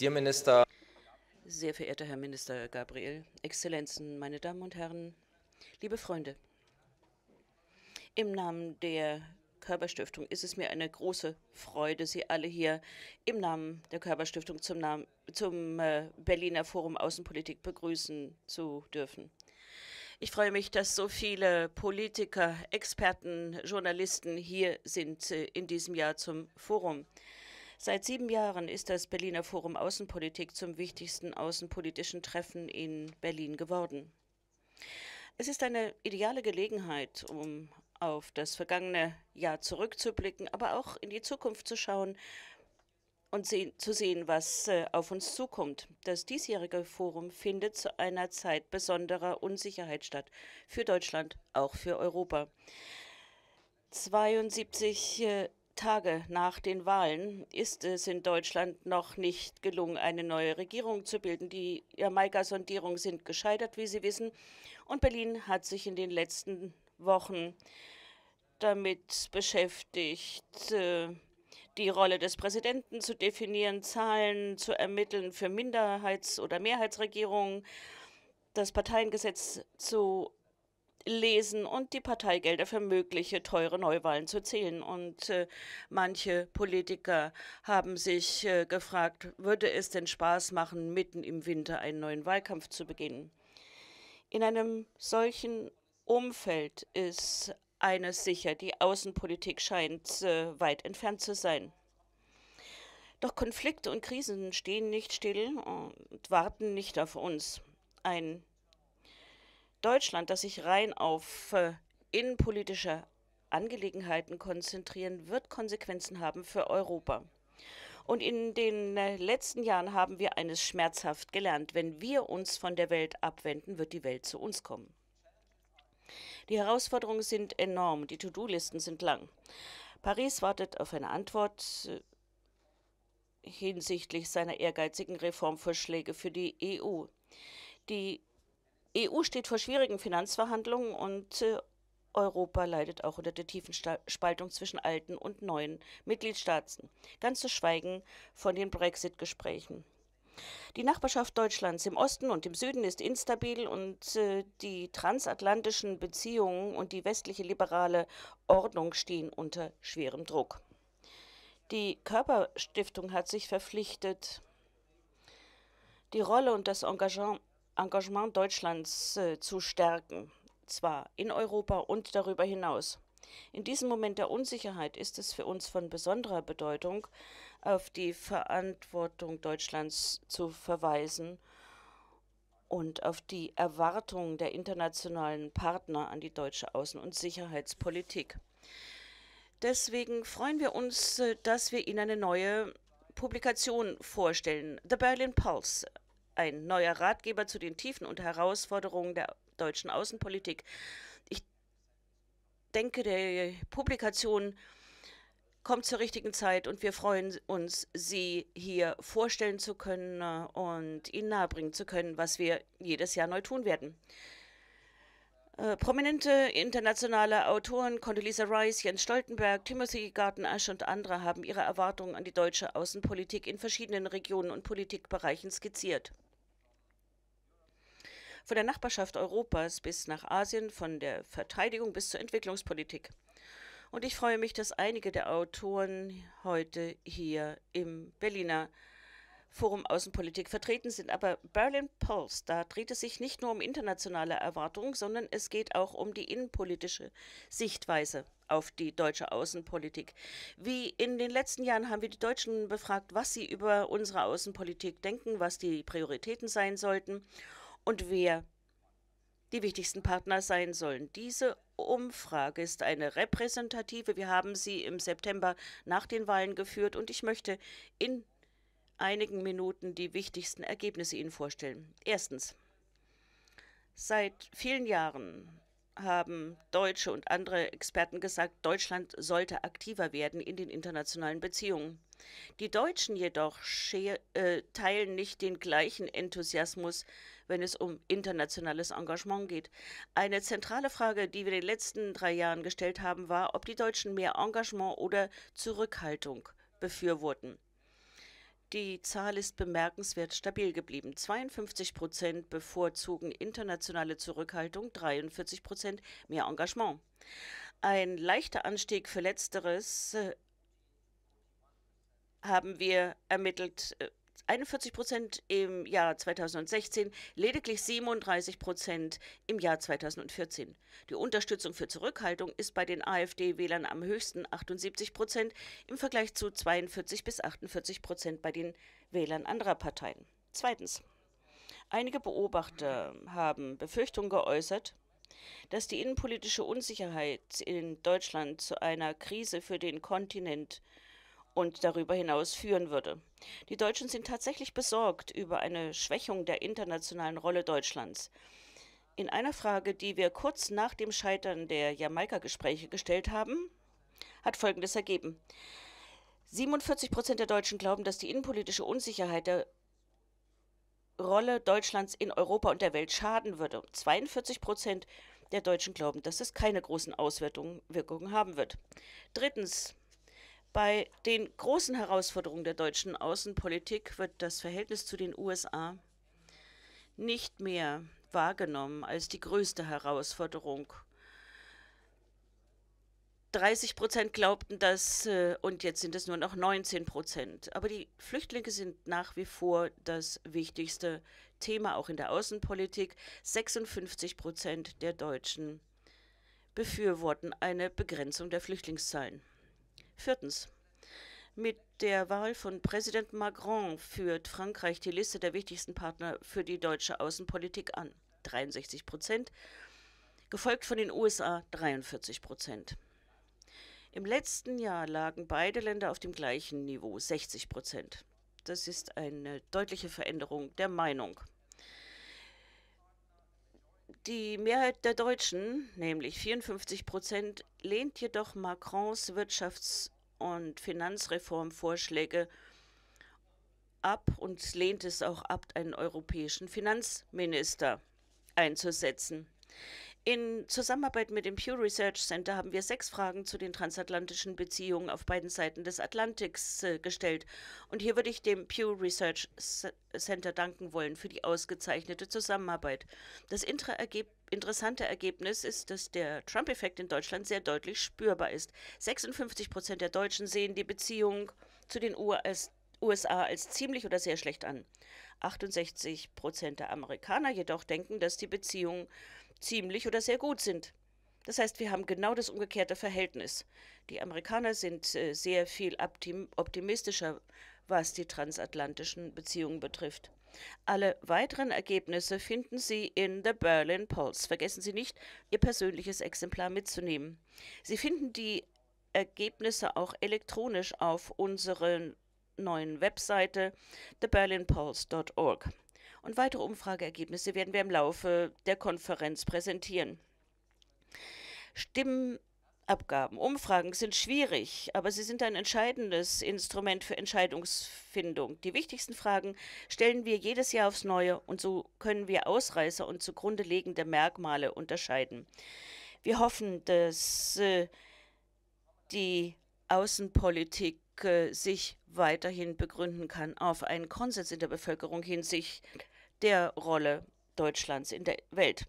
Dear Minister. Sehr verehrter Herr Minister Gabriel, Exzellenzen, meine Damen und Herren, liebe Freunde, im Namen der Körperstiftung ist es mir eine große Freude, Sie alle hier im Namen der Körperstiftung zum, Namen, zum äh, Berliner Forum Außenpolitik begrüßen zu dürfen. Ich freue mich, dass so viele Politiker, Experten, Journalisten hier sind äh, in diesem Jahr zum Forum. Seit sieben Jahren ist das Berliner Forum Außenpolitik zum wichtigsten außenpolitischen Treffen in Berlin geworden. Es ist eine ideale Gelegenheit, um auf das vergangene Jahr zurückzublicken, aber auch in die Zukunft zu schauen und sehen, zu sehen, was äh, auf uns zukommt. Das diesjährige Forum findet zu einer Zeit besonderer Unsicherheit statt, für Deutschland, auch für Europa. 72 äh, Tage nach den Wahlen ist es in Deutschland noch nicht gelungen, eine neue Regierung zu bilden. Die Jamaika-Sondierungen sind gescheitert, wie Sie wissen. Und Berlin hat sich in den letzten Wochen damit beschäftigt, äh, die Rolle des Präsidenten zu definieren, Zahlen zu ermitteln für Minderheits- oder Mehrheitsregierungen, das Parteiengesetz zu lesen und die Parteigelder für mögliche teure Neuwahlen zu zählen. Und äh, manche Politiker haben sich äh, gefragt, würde es denn Spaß machen, mitten im Winter einen neuen Wahlkampf zu beginnen? In einem solchen Umfeld ist eines sicher, die Außenpolitik scheint äh, weit entfernt zu sein. Doch Konflikte und Krisen stehen nicht still und warten nicht auf uns. Ein Deutschland, das sich rein auf äh, innenpolitische Angelegenheiten konzentrieren, wird Konsequenzen haben für Europa. Und in den äh, letzten Jahren haben wir eines schmerzhaft gelernt. Wenn wir uns von der Welt abwenden, wird die Welt zu uns kommen. Die Herausforderungen sind enorm, die To-Do-Listen sind lang. Paris wartet auf eine Antwort äh, hinsichtlich seiner ehrgeizigen Reformvorschläge für die EU. Die EU steht vor schwierigen Finanzverhandlungen und äh, Europa leidet auch unter der tiefen Spaltung zwischen alten und neuen Mitgliedstaaten, ganz zu schweigen von den Brexit-Gesprächen. Die Nachbarschaft Deutschlands im Osten und im Süden ist instabil und äh, die transatlantischen Beziehungen und die westliche liberale Ordnung stehen unter schwerem Druck. Die Körperstiftung hat sich verpflichtet, die Rolle und das Engagement Engagement Deutschlands äh, zu stärken, zwar in Europa und darüber hinaus. In diesem Moment der Unsicherheit ist es für uns von besonderer Bedeutung, auf die Verantwortung Deutschlands zu verweisen und auf die Erwartungen der internationalen Partner an die deutsche Außen- und Sicherheitspolitik. Deswegen freuen wir uns, äh, dass wir Ihnen eine neue Publikation vorstellen, The Berlin Pulse, ein neuer Ratgeber zu den Tiefen und Herausforderungen der deutschen Außenpolitik. Ich denke, die Publikation kommt zur richtigen Zeit und wir freuen uns, Sie hier vorstellen zu können äh, und Ihnen nahebringen zu können, was wir jedes Jahr neu tun werden. Äh, prominente internationale Autoren, Condoleezza Rice, Jens Stoltenberg, Timothy Garten Ash und andere haben ihre Erwartungen an die deutsche Außenpolitik in verschiedenen Regionen und Politikbereichen skizziert von der Nachbarschaft Europas bis nach Asien, von der Verteidigung bis zur Entwicklungspolitik. Und ich freue mich, dass einige der Autoren heute hier im Berliner Forum Außenpolitik vertreten sind. Aber Berlin Pulse, da dreht es sich nicht nur um internationale Erwartungen, sondern es geht auch um die innenpolitische Sichtweise auf die deutsche Außenpolitik. Wie in den letzten Jahren haben wir die Deutschen befragt, was sie über unsere Außenpolitik denken, was die Prioritäten sein sollten und wer die wichtigsten Partner sein sollen. Diese Umfrage ist eine repräsentative. Wir haben sie im September nach den Wahlen geführt und ich möchte in einigen Minuten die wichtigsten Ergebnisse Ihnen vorstellen. Erstens. Seit vielen Jahren haben Deutsche und andere Experten gesagt, Deutschland sollte aktiver werden in den internationalen Beziehungen. Die Deutschen jedoch äh, teilen nicht den gleichen Enthusiasmus, wenn es um internationales Engagement geht. Eine zentrale Frage, die wir in den letzten drei Jahren gestellt haben, war, ob die Deutschen mehr Engagement oder Zurückhaltung befürworten. Die Zahl ist bemerkenswert stabil geblieben. 52 Prozent bevorzugen internationale Zurückhaltung, 43 Prozent mehr Engagement. Ein leichter Anstieg für Letzteres äh, haben wir ermittelt äh, 41 Prozent im Jahr 2016, lediglich 37 Prozent im Jahr 2014. Die Unterstützung für Zurückhaltung ist bei den AfD-Wählern am höchsten 78 Prozent im Vergleich zu 42 bis 48 Prozent bei den Wählern anderer Parteien. Zweitens. Einige Beobachter haben Befürchtungen geäußert, dass die innenpolitische Unsicherheit in Deutschland zu einer Krise für den Kontinent und darüber hinaus führen würde. Die Deutschen sind tatsächlich besorgt über eine Schwächung der internationalen Rolle Deutschlands. In einer Frage, die wir kurz nach dem Scheitern der Jamaika-Gespräche gestellt haben, hat Folgendes ergeben. 47 Prozent der Deutschen glauben, dass die innenpolitische Unsicherheit der Rolle Deutschlands in Europa und der Welt schaden würde. 42 Prozent der Deutschen glauben, dass es keine großen Auswirkungen haben wird. Drittens, bei den großen Herausforderungen der deutschen Außenpolitik wird das Verhältnis zu den USA nicht mehr wahrgenommen als die größte Herausforderung. 30 Prozent glaubten das äh, und jetzt sind es nur noch 19 Prozent. Aber die Flüchtlinge sind nach wie vor das wichtigste Thema auch in der Außenpolitik. 56 Prozent der Deutschen befürworten eine Begrenzung der Flüchtlingszahlen. Viertens. Mit der Wahl von Präsident Macron führt Frankreich die Liste der wichtigsten Partner für die deutsche Außenpolitik an. 63 Prozent, gefolgt von den USA 43 Prozent. Im letzten Jahr lagen beide Länder auf dem gleichen Niveau, 60 Prozent. Das ist eine deutliche Veränderung der Meinung. Die Mehrheit der Deutschen, nämlich 54 Prozent, lehnt jedoch Macrons Wirtschafts- und Finanzreformvorschläge ab und lehnt es auch ab, einen europäischen Finanzminister einzusetzen. In Zusammenarbeit mit dem Pew Research Center haben wir sechs Fragen zu den transatlantischen Beziehungen auf beiden Seiten des Atlantiks äh, gestellt. Und hier würde ich dem Pew Research Center danken wollen für die ausgezeichnete Zusammenarbeit. Das interessante Ergebnis ist, dass der Trump-Effekt in Deutschland sehr deutlich spürbar ist. 56 Prozent der Deutschen sehen die Beziehung zu den US USA als ziemlich oder sehr schlecht an. 68 Prozent der Amerikaner jedoch denken, dass die Beziehung ziemlich oder sehr gut sind. Das heißt, wir haben genau das umgekehrte Verhältnis. Die Amerikaner sind äh, sehr viel optimistischer, was die transatlantischen Beziehungen betrifft. Alle weiteren Ergebnisse finden Sie in The Berlin Pulse. Vergessen Sie nicht, Ihr persönliches Exemplar mitzunehmen. Sie finden die Ergebnisse auch elektronisch auf unserer neuen Webseite theberlinpulse.org und weitere Umfrageergebnisse werden wir im Laufe der Konferenz präsentieren. Stimmabgaben, Umfragen sind schwierig, aber sie sind ein entscheidendes Instrument für Entscheidungsfindung. Die wichtigsten Fragen stellen wir jedes Jahr aufs Neue und so können wir Ausreißer und zugrunde liegende Merkmale unterscheiden. Wir hoffen, dass äh, die Außenpolitik äh, sich weiterhin begründen kann auf einen Konsens in der Bevölkerung hinsichtlich der Rolle Deutschlands in der Welt.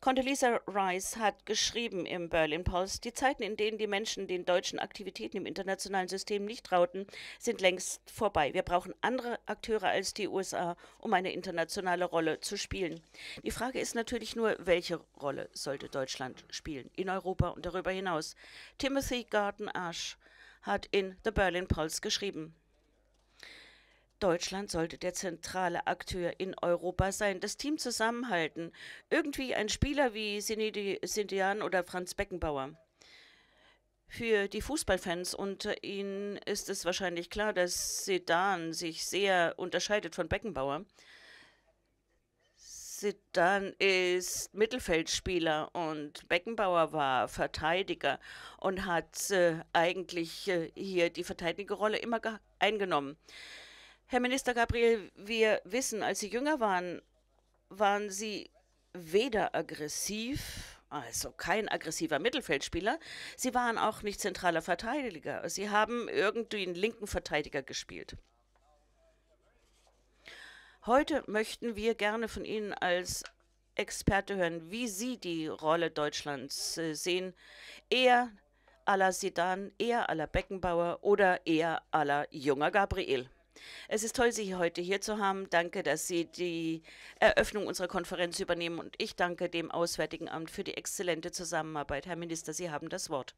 Condoleezza Rice hat geschrieben im Berlin Post, die Zeiten, in denen die Menschen den deutschen Aktivitäten im internationalen System nicht trauten, sind längst vorbei. Wir brauchen andere Akteure als die USA, um eine internationale Rolle zu spielen. Die Frage ist natürlich nur, welche Rolle sollte Deutschland spielen, in Europa und darüber hinaus. Timothy Garden Ash hat in The Berlin Pulse geschrieben. Deutschland sollte der zentrale Akteur in Europa sein, das Team zusammenhalten. Irgendwie ein Spieler wie Sindian oder Franz Beckenbauer. Für die Fußballfans unter Ihnen ist es wahrscheinlich klar, dass Sedan sich sehr unterscheidet von Beckenbauer. Sedan ist Mittelfeldspieler und Beckenbauer war Verteidiger und hat äh, eigentlich äh, hier die Verteidigerrolle immer eingenommen. Herr Minister Gabriel, wir wissen, als Sie jünger waren, waren Sie weder aggressiv, also kein aggressiver Mittelfeldspieler, Sie waren auch nicht zentraler Verteidiger. Sie haben irgendwie einen linken Verteidiger gespielt. Heute möchten wir gerne von Ihnen als Experte hören, wie Sie die Rolle Deutschlands äh, sehen. Eher à la Sidan, eher à la Beckenbauer oder eher à la junger Gabriel? Es ist toll, Sie heute hier zu haben. Danke, dass Sie die Eröffnung unserer Konferenz übernehmen. Und ich danke dem Auswärtigen Amt für die exzellente Zusammenarbeit. Herr Minister, Sie haben das Wort.